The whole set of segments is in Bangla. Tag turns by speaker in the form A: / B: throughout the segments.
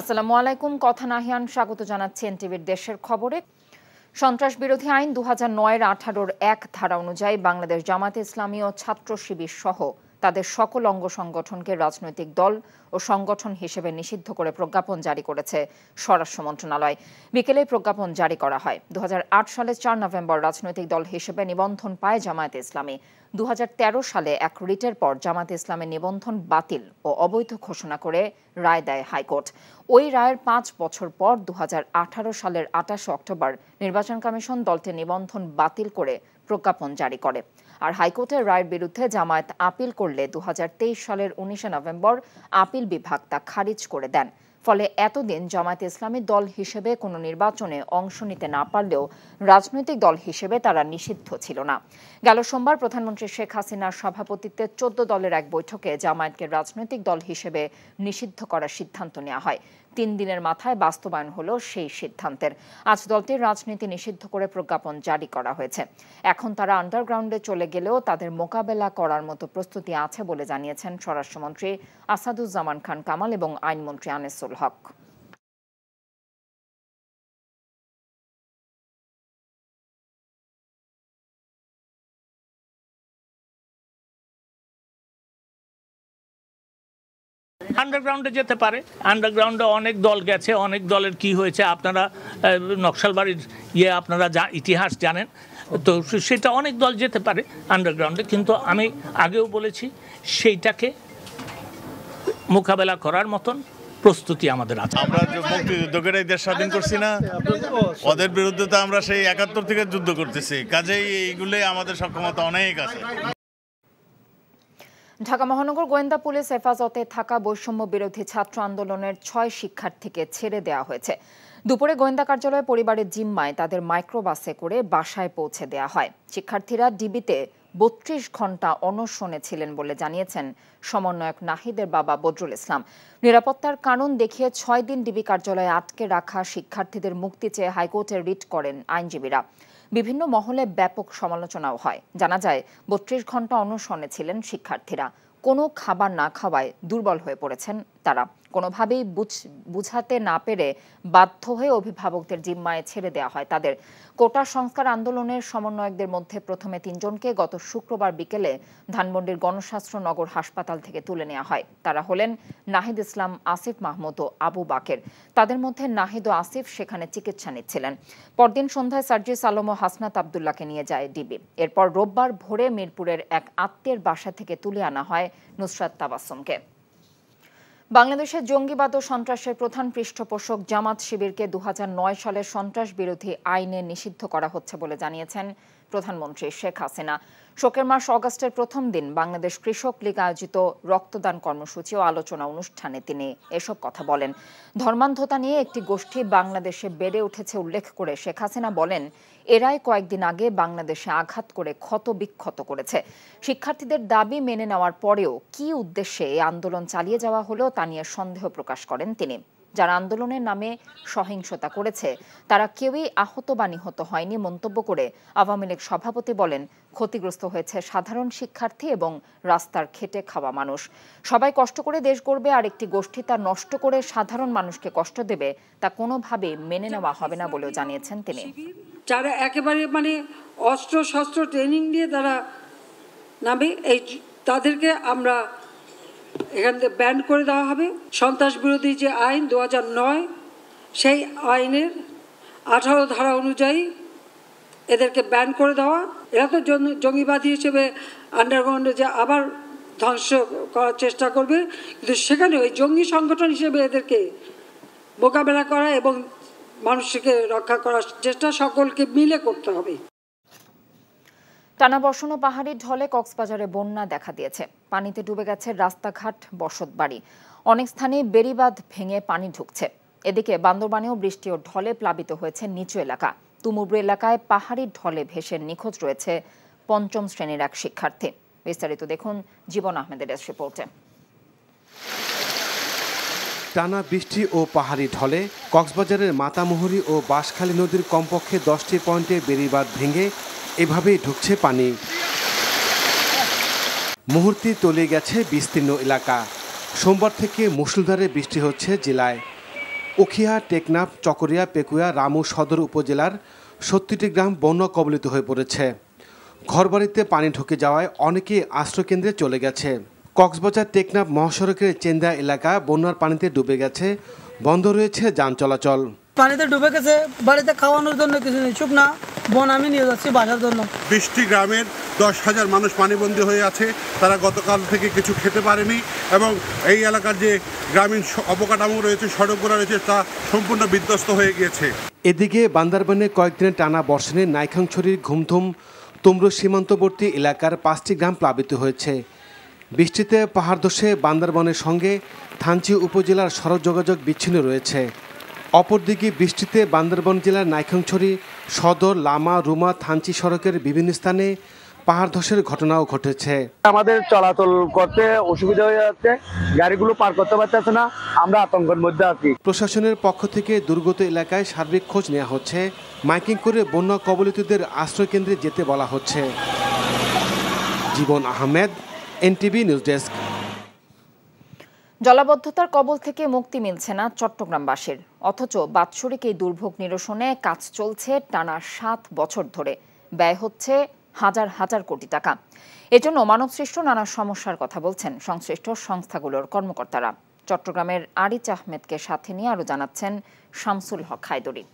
A: আসসালামু আলাইকুম কথা নাহিয়ান স্বাগত জানাচ্ছি এনটিভির দেশের খবরে সন্ত্রাস বিরোধী আইন দু হাজার নয়ের আঠারোর এক ধারা অনুযায়ী বাংলাদেশ জামাতে ইসলামী ও ছাত্র শিবির সহ তাদের সকল অঙ্গ সংগঠনকে রাজনৈতিক দল ও সংগঠন হিসেবে নিষিদ্ধ করে প্রজ্ঞাপন জারি করেছে স্বরাষ্ট্র মন্ত্রণালয় বিকেলে প্রজ্ঞাপন জারি করা হয় দু সালে চার নভেম্বর রাজনৈতিক দল হিসেবে নিবন্ধন পায় জামায়াতে ইসলামী দু সালে এক রিটের পর জামাত ইসলামের নিবন্ধন বাতিল ও অবৈধ ঘোষণা করে রায় দেয় হাইকোর্ট ওই রায়ের পাঁচ বছর পর দু সালের আঠাশে অক্টোবর নির্বাচন কমিশন দলটির নিবন্ধন বাতিল করে প্রজ্ঞাপন জারি করে আর হাইকোর্টের রায়ের বিরুদ্ধে জামায়াত আপিল করলে দু সালের উনিশে নভেম্বর আপিল বিভাগ তা খারিজ করে দেন ফলে এতদিন জামায়াত ইসলামী দল হিসেবে কোনো নির্বাচনে অংশ নিতে না পারলেও রাজনৈতিক দল হিসেবে তারা নিষিদ্ধ ছিল না গেল সোমবার প্রধানমন্ত্রী শেখ হাসিনার সভাপতিত্বে চোদ্দ দলের এক বৈঠকে জামায়াতকে রাজনৈতিক দল হিসেবে নিষিদ্ধ করার সিদ্ধান্ত নেওয়া হয় তিন দিনের মাথায় বাস্তবায়ন হল সেই সিদ্ধান্তের আজ দলটির রাজনীতি নিষিদ্ধ করে প্রজ্ঞাপন জারি করা হয়েছে এখন তারা আন্ডারগ্রাউন্ডে চলে গেলেও তাদের মোকাবেলা করার মতো প্রস্তুতি আছে বলে জানিয়েছেন স্বরাষ্ট্রমন্ত্রী আসাদুজ্জামান খান কামাল এবং আইনমন্ত্রী আনিসুল হক আন্ডারগ্রাউন্ডে যেতে পারে আন্ডারগ্রাউন্ডে অনেক দল গেছে অনেক দলের কি হয়েছে আপনারা
B: নকশালবাড়ির ইয়ে আপনারা যা ইতিহাস জানেন তো সেটা অনেক দল যেতে পারে আন্ডারগ্রাউন্ডে কিন্তু আমি আগেও বলেছি সেইটাকে মোকাবেলা করার মতন প্রস্তুতি আমাদের আছে আমরা মুক্তিযুদ্ধকে এই দেশ স্বাধীন করছি না ওদের বিরুদ্ধে তো আমরা সেই একাত্তর থেকে যুদ্ধ করতেছি কাজেই এইগুলোই আমাদের সক্ষমতা অনেক আছে
A: ঢাকা মহানগর গোয়েন্দা পুলিশ হেফাজতে থাকা বৈষম্য বিরোধী ছাত্র আন্দোলনের ছয় শিক্ষার্থীকে ছেড়ে দেওয়া হয়েছে দুপুরে গোয়েন্দা কার্যালয়ে পরিবারের জিম্মায় তাদের মাইক্রোবাসে করে বাসায় পৌঁছে দেওয়া হয় শিক্ষার্থীরা ডিবিতে বত্রিশ ঘন্টা অনশনে ছিলেন বলে জানিয়েছেন সমন্বয়ক নাহিদের বাবা বদরুল ইসলাম নিরাপত্তার কারণ দেখিয়ে ছয় দিন ডিবি কার্যালয়ে আটকে রাখা শিক্ষার্থীদের মুক্তি চেয়ে হাইকোর্টে রিট করেন আইনজীবীরা বিভিন্ন মহলে ব্যাপক সমালোচনাও হয় জানা যায় বত্রিশ ঘন্টা অনশনে ছিলেন শিক্ষার্থীরা কোনো খাবার না খাওয়ায় দুর্বল হয়ে পড়েছেন তারা কোনোভাবেই বুঝাতে না পেরে বাধ্য হয়ে অভিভাবকদের জিম্মায় ছেড়ে দেওয়া হয় তাদের কোটা সংস্কার আন্দোলনের সমন্বয়কদের মধ্যে প্রথমে তিনজনকে গত শুক্রবার বিকেলে ধানমন্ডির গণশাস্ত্র নগর হাসপাতাল থেকে তুলে নেওয়া হয় তারা হলেন নাহিদ ইসলাম আসিফ মাহমুদ ও আবু বাকের তাদের মধ্যে নাহিদ ও আসিফ সেখানে চিকিৎসা নিচ্ছিলেন পরদিন সন্ধ্যায় সার্জিস আলম ও হাসনাত আবদুল্লাকে নিয়ে যায় ডিবি এরপর রোববার ভোরে মিরপুরের এক আত্মীয়ের বাসা থেকে তুলে আনা হয় নুসরাত তাবাসমকে বাংলাদেশের জঙ্গিবাদ ও সন্ত্রাসের প্রধান পৃষ্ঠপোষক জামাত শিবিরকে দু সালে সন্ত্রাস বিরোধী আইনে নিষিদ্ধ করা হচ্ছে বলে জানিয়েছেন প্রধানমন্ত্রী শেখ হাসিনা শোকের মাস অগাস্টের প্রথম দিন বাংলাদেশ কৃষক লীগ আয়োজিত রক্তদান কর্মসূচি ও আলোচনা অনুষ্ঠানে তিনি এসব কথা বলেন ধর্মান্ধতা নিয়ে একটি গোষ্ঠী বাংলাদেশে বেড়ে উঠেছে উল্লেখ করে শেখ হাসিনা বলেন এরাই কয়েকদিন আগে বাংলাদেশে আঘাত করে ক্ষত বিক্ষত করেছে শিক্ষার্থীদের দাবি মেনে নেওয়ার পরেও কি উদ্দেশ্যে এই আন্দোলন চালিয়ে যাওয়া হলো তা নিয়ে সন্দেহ প্রকাশ করেন তিনি যারা আন্দোলনের নামে সহিংসতা করেছে তারা কেউই আহত বা নিহত হয়নি মন্তব্য করে আওয়ামী লীগ সভাপতি বলেন ক্ষতিগ্রস্ত হয়েছে সাধারণ শিক্ষার্থী এবং রাস্তার খেটে খাওয়া মানুষ সবাই কষ্ট করে দেশ গড়বে আর একটি গোষ্ঠী তা নষ্ট করে সাধারণ মানুষকে কষ্ট দেবে তা কোনোভাবে মেনে নেওয়া হবে না বলেও জানিয়েছেন তিনি
C: যারা একেবারে মানে অস্ত্র শস্ত্র ট্রেনিং দিয়ে তারা নামে এই তাদেরকে আমরা এখান থেকে ব্যান করে দেওয়া হবে সন্ত্রাস বিরোধী যে আইন দু নয় সেই আইনের আঠারো ধারা অনুযায়ী এদেরকে ব্যান করে দেওয়া এরা তো জঙ্গিবাদী হিসেবে আন্ডারগ্রাউন্ডে যে আবার ধ্বংস করার চেষ্টা করবে কিন্তু সেখানে ওই জঙ্গি সংগঠন হিসেবে এদেরকে মোকাবেলা করা এবং মানুষকে রক্ষা করার চেষ্টা সকলকে মিলে করতে হবে
A: টানা বর্ষণ ও পাহাড়ি ঢলে কক্সবাজারে বন্যা দেখা দিয়েছে পানিতে ডুবে গেছে রাস্তাঘাট বসত বাড়ি অনেক স্থানে বেড়িবাঁধ ভেঙে পানি ঢুকছে এদিকে বান্দরবানেও বৃষ্টি ও ঢলে প্লাবিত হয়েছে নিচু এলাকা তুমুব্রু এলাকায় পাহাড়ি ঢলে ভেসে নিখোঁজ রয়েছে পঞ্চম শ্রেণীর এক শিক্ষার্থী বিস্তারিত দেখুন জীবন আহমেদের রিপোর্টে
B: টানা বৃষ্টি ও পাহাড়ি ঢলে কক্সবাজারের মাতামুহুরি ও বাঁশখালী নদীর কমপক্ষে দশটি পয়েন্টে বেড়িবাঁধ ভেঙে এভাবেই ঢুকছে পানি মুহূর্তে তলিয়ে গেছে বিস্তীর্ণ এলাকা সোমবার থেকে মুসলধারে বৃষ্টি হচ্ছে জেলায় উখিয়া টেকনাফ চকরিয়া পেকুয়া রামু সদর উপজেলার সত্তরটি গ্রাম বন্যা কবলিত হয়ে পড়েছে ঘরবাড়িতে পানি ঢুকে যাওয়ায় অনেকেই আশ্রয়কেন্দ্রে চলে গেছে কক্সবাজার টেকনাফ মহাসড়কের চেন্দা এলাকা বন্যার পানিতে ডুবে গেছে বন্ধ রয়েছে যান চলাচল
C: পানিতে ডুবে গেছে বাড়িতে খাওয়ানোর জন্য কিছু নেই না বন আমি নিয়ে যাচ্ছি বাসার জন্য
B: বৃষ্টি গ্রামের দশ হাজার মানুষ পানিবন্দী হয়ে আছে তারা গতকাল থেকে কিছু খেতে পারেনি এবং এই এলাকার যে গ্রামীণ অবকাঠামো রয়েছে সড়কগুলো রয়েছে তা সম্পূর্ণ বিধ্বস্ত হয়ে গিয়েছে এদিকে বান্দারবনে কয়েকদিনের টানা বর্ষণে নাইখাংছড়ির ঘুমধুম তুমরু সীমান্তবর্তী এলাকার পাঁচটি গ্রাম প্লাবিত হয়েছে বৃষ্টিতে পাহাড় ধসে বান্দারবনের সঙ্গে থানচি উপজেলার সড়ক যোগাযোগ বিচ্ছিন্ন রয়েছে অপরদিকে বৃষ্টিতে বান্দরবন জেলার নাইখংছড়ি সদর লামা রুমা থানচি সড়কের বিভিন্ন স্থানে পাহাড় ধসের ঘটনাও ঘটেছে
C: আমাদের চলাচল করতে অসুবিধা হয়ে যাচ্ছে গাড়িগুলো পার করতে
B: পারতেছে না আমরা আতঙ্কের মধ্যে আছি প্রশাসনের পক্ষ থেকে দুর্গত এলাকায় সার্বিক খোঁজ নেওয়া হচ্ছে মাইকিং করে বন্যা কবলিতদের আশ্রয়কেন্দ্রে যেতে বলা হচ্ছে Jibon Ahmed NTV news desk
A: জলাবদ্ধতার কবল থেকে মুক্তি মিলছে না চট্টগ্রামবাসীর অথচ বাৎসরিক এই দুর্ভোগ নিরসনে কাজ চলছে টানা সাত বছর ধরে ব্যয় হচ্ছে হাজার হাজার কোটি টাকা এজন্য মানবসৃষ্ট নানা সমস্যার কথা বলছেন সংশ্লিষ্ট সংস্থাগুলোর কর্মকর্তারা চট্টগ্রামের আরিচ আহমেদকে সাথে নিয়ে আরও জানাচ্ছেন শামসুল হক হায়দরি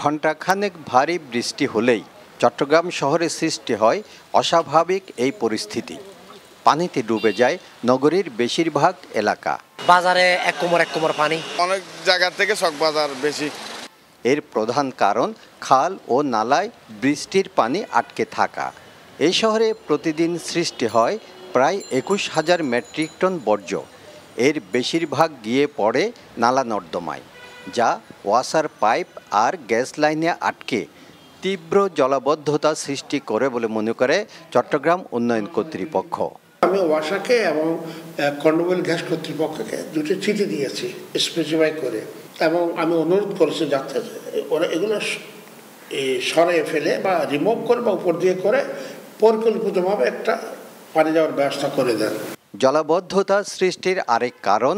C: ঘণ্টাখানেক ভারী বৃষ্টি হলেই চট্টগ্রাম শহরে সৃষ্টি হয় অস্বাভাবিক এই পরিস্থিতি পানিতে ডুবে যায় নগরীর বেশিরভাগ এলাকা বাজারে এক কোমর এক কোমর পানি অনেক জায়গা থেকে সব বাজার বেশি এর প্রধান কারণ খাল ও নালায় বৃষ্টির পানি আটকে থাকা এই শহরে প্রতিদিন সৃষ্টি হয় প্রায় একুশ হাজার মেট্রিক টন বর্জ্য এর বেশিরভাগ গিয়ে পড়ে নালা নর্দমায় যা ওয়াসার পাইপ আর গ্যাস লাইনে আটকে তীব্র জলাবদ্ধতা সৃষ্টি করে বলে মনে করে চট্টগ্রাম উন্নয়ন কর্তৃপক্ষ
B: আমি ওয়াসাকে এবং কর্ণবেল গ্যাস কর্তৃপক্ষকে দুটি চিঠি দিয়েছি স্পেসিফাই করে এবং আমি অনুরোধ করেছি যাতে ওরা এগুলো সরাই ফেলে বা রিমুভ করে বা উপর দিয়ে করে পরিকল্পিতভাবে একটা পানি যাওয়ার ব্যবস্থা করে দেন
C: জলাবদ্ধতা সৃষ্টির আরেক কারণ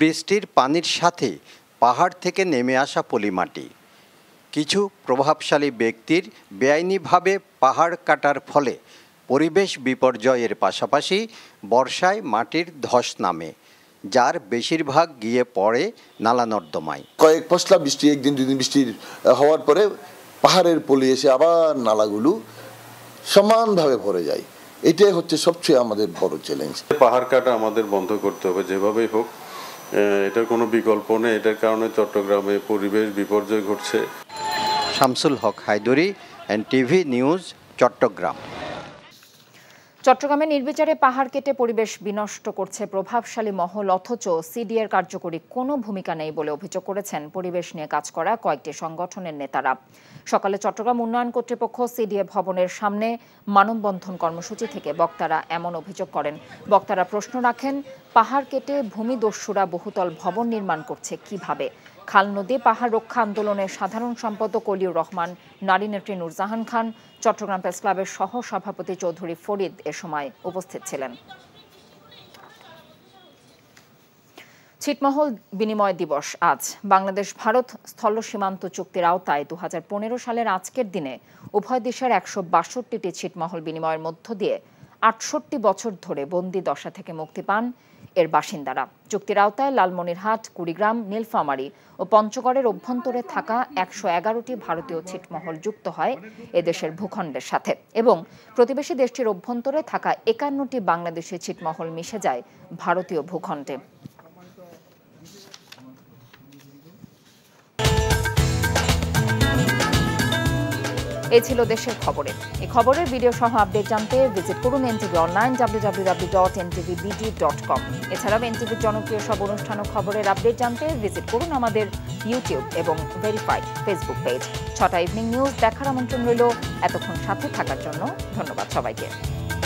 C: বৃষ্টির পানির সাথে পাহাড় থেকে নেমে আসা পলিমাটি কিছু প্রভাবশালী ব্যক্তির বেআইনিভাবে পাহাড় কাটার ফলে পরিবেশ বিপর্যয়ের পাশাপাশি বর্ষায় মাটির ধস নামে যার বেশিরভাগ গিয়ে পড়ে নালা নর্দমায় কয়েক পশলা বৃষ্টি একদিন দুদিন বৃষ্টির হওয়ার পরে পাহাড়ের পলি এসে আবার নালাগুলো সমানভাবে ভরে যায় এটাই হচ্ছে সবচেয়ে আমাদের বড় চ্যালেঞ্জ
B: পাহাড় কাটা আমাদের বন্ধ করতে হবে যেভাবেই হোক এটার কোনো বিকল্প নেই এটার কারণে চট্টগ্রামে
C: পরিবেশ বিপর্যয় ঘটছে Shamsul Haque Haidari N TV news Chittagong
A: চট্টগ্রামে নির্বিচারে পাহাড় কেটে পরিবেশ বিনষ্ট করছে প্রভাবশালী মহল অথচ সিডিএর কার্যকরী কোনো ভূমিকা নেই বলে অভিযোগ করেছেন পরিবেশ নিয়ে কাজ করা কয়েকটি সংগঠনের নেতারা সকালে চট্টগ্রাম উন্নয়ন কর্তৃপক্ষ সিডিএ ভবনের সামনে মানববন্ধন কর্মসূচি থেকে বক্তারা এমন অভিযোগ করেন বক্তারা প্রশ্ন রাখেন পাহাড় কেটে ভূমিদস্যুরা বহুতল ভবন নির্মাণ করছে কিভাবে খাল নদী পাহাড় রক্ষা আন্দোলনের সাধারণ সম্পাদক অলিউর রহমান নারী নেত্রী নুরজাহান খান চট্টগ্রাম প্রেস ক্লাবের সহ সভাপতি চৌধুরী ফরিদ এ সময় উপস্থিত ছিলেন ছিটমহল বিনিময় দিবস আজ বাংলাদেশ ভারত স্থল সীমান্ত চুক্তির আওতায় দু সালের আজকের দিনে উভয় দেশের একশো বাষট্টিটি ছিটমহল বিনিময়ের মধ্য দিয়ে আটষট্টি বছর ধরে বন্দি দশা থেকে মুক্তি পান এর বাসিন্দারা চুক্তির আওতায় লালমনিরহাট কুড়িগ্রাম নীলফামারী ও পঞ্চগড়ের অভ্যন্তরে থাকা একশো এগারোটি ভারতীয় ছিটমহল যুক্ত হয় এদেশের ভূখণ্ডের সাথে এবং প্রতিবেশী দেশটির অভ্যন্তরে থাকা একান্নটি বাংলাদেশের ছিটমহল মিশে যায় ভারতীয় ভূখণ্ডে এ ছিল দেশের খবরে এই খবরের ভিডিও সহ আপডেট জানতে ভিজিট করুন NTV online W W dot NTV BD dot com এছাড়াও এনটিভির জনপ্রিয় সব অনুষ্ঠান ও খবরের আপডেট জানতে ভিজিট করুন আমাদের ইউটিউব এবং ভেরিফাইড ফেসবুক পেজ ছটা ইভিনিং নিউজ দেখার আমন্ত্রণ রইল এতক্ষণ সাথে থাকার জন্য ধন্যবাদ সবাইকে